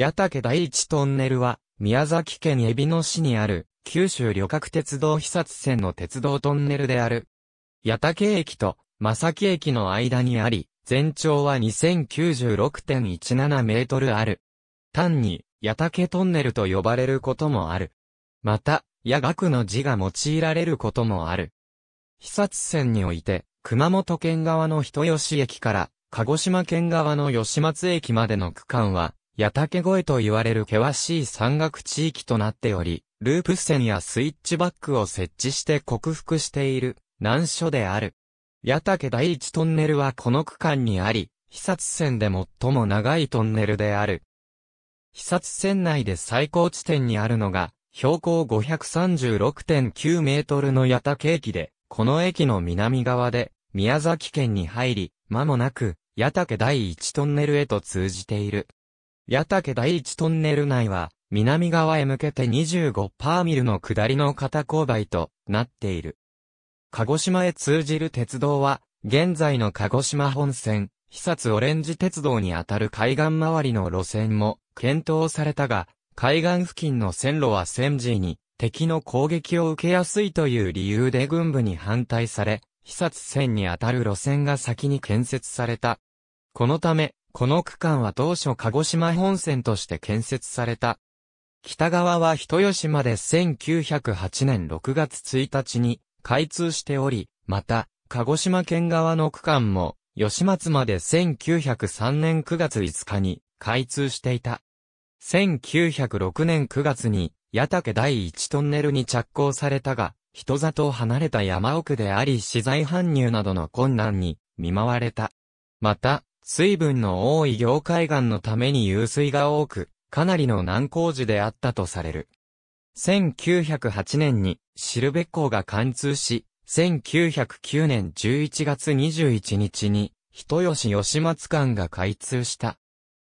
八竹第一トンネルは、宮崎県海老野市にある、九州旅客鉄道被殺線の鉄道トンネルである。八竹駅と、正木駅の間にあり、全長は2096.17メートルある。単に、八竹トンネルと呼ばれることもある。また、八岳の字が用いられることもある。被殺線において、熊本県側の人吉駅から、鹿児島県側の吉松駅までの区間は、八竹越と言われる険しい山岳地域となっており、ループ線やスイッチバックを設置して克服している難所である。八竹第一トンネルはこの区間にあり、被殺線で最も長いトンネルである。被殺線内で最高地点にあるのが、標高536.9メートルの八竹駅で、この駅の南側で、宮崎県に入り、間もなく、八竹第一トンネルへと通じている。矢竹第一トンネル内は、南側へ向けて25パーミルの下りの片勾配となっている。鹿児島へ通じる鉄道は、現在の鹿児島本線、久殺オレンジ鉄道にあたる海岸周りの路線も検討されたが、海岸付近の線路は戦時に敵の攻撃を受けやすいという理由で軍部に反対され、久殺線にあたる路線が先に建設された。このため、この区間は当初鹿児島本線として建設された。北側は人吉まで1908年6月1日に開通しており、また、鹿児島県側の区間も、吉松まで1903年9月5日に開通していた。1906年9月に、矢竹第1トンネルに着工されたが、人里を離れた山奥であり資材搬入などの困難に見舞われた。また、水分の多い業海岩のために湧水が多く、かなりの難工事であったとされる。1908年にシルベッ港が貫通し、1909年11月21日に人吉吉松間が開通した。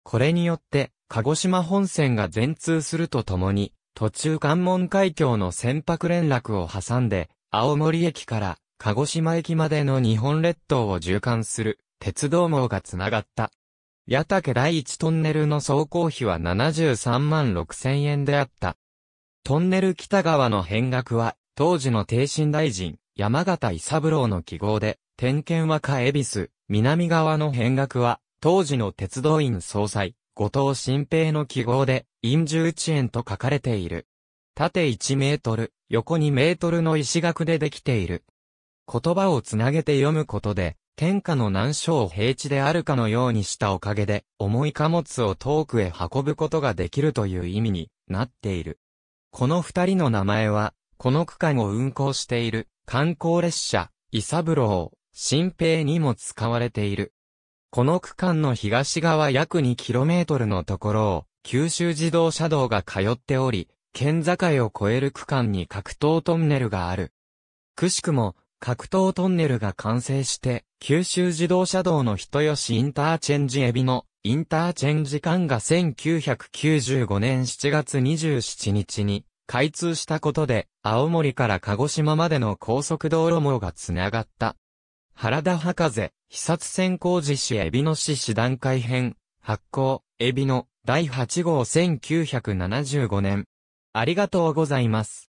これによって、鹿児島本線が全通するとともに、途中関門海峡の船舶連絡を挟んで、青森駅から鹿児島駅までの日本列島を縦貫する鉄道網がつながった。矢竹第一トンネルの走行費は73万6千円であった。トンネル北側の変額は、当時の帝神大臣、山形伊三郎の記号で、点検はか。恵比寿、南側の変額は、当時の鉄道院総裁、後藤新平の記号で、陰住1円と書かれている。縦1メートル、横2メートルの石垣でできている。言葉をつなげて読むことで、天下の難所を平地であるかのようにしたおかげで、重い貨物を遠くへ運ぶことができるという意味になっている。この二人の名前は、この区間を運行している観光列車、イサブロー、新平にも使われている。この区間の東側約 2km のところを、九州自動車道が通っており、県境を越える区間に格闘トンネルがある。くしくも、格闘トンネルが完成して、九州自動車道の人吉インターチェンジエビのインターチェンジ間が1995年7月27日に開通したことで、青森から鹿児島までの高速道路網がつながった。原田博士、被殺先工事施エビの市師段階編、発行、エビの第8号1975年。ありがとうございます。